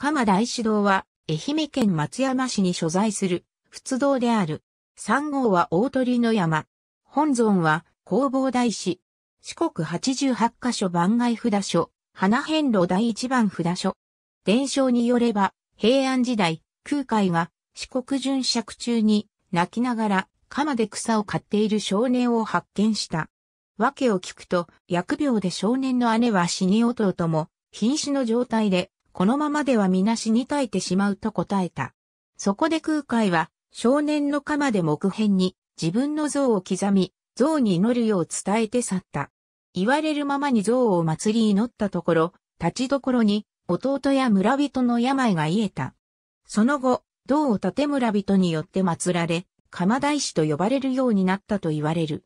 鎌大師堂は、愛媛県松山市に所在する、仏堂である。三号は大鳥の山。本尊は、弘法大師。四国八十八カ所番外札所、花遍路第一番札所。伝承によれば、平安時代、空海が四国巡釈中に泣きながら鎌で草を刈っている少年を発見した。訳を聞くと、疫病で少年の姉は死に弟も、瀕死の状態でこのままでは皆死に耐えてしまうと答えた。そこで空海は、少年の鎌で木片に自分の像を刻み、像に祈るよう伝えて去った。言われるままに像を祭り祈ったところ、立ちどころに弟や村人の病が癒えた。その後、道を建村人によって祀られ、鎌大師と呼ばれるようになったと言われる。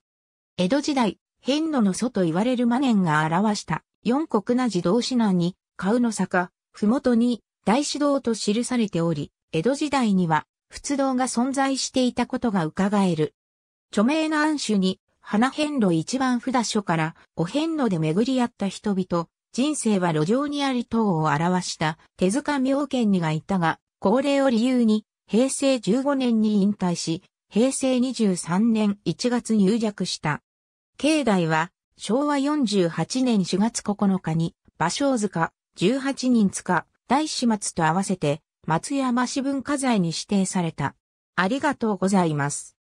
江戸時代、変路の祖と言われるマネンが表した四国な地動指南に、カウの坂、ふもとに大師堂と記されており、江戸時代には仏堂が存在していたことが伺える。著名な安守に、花遍路一番札所からお遍路で巡り合った人々、人生は路上にあり等を表した手塚妙見にがいたが、高齢を理由に平成15年に引退し、平成23年1月入略した。境内は昭和48年4月9日に芭蕉塚18人塚、大始末と合わせて、松山市文化財に指定された。ありがとうございます。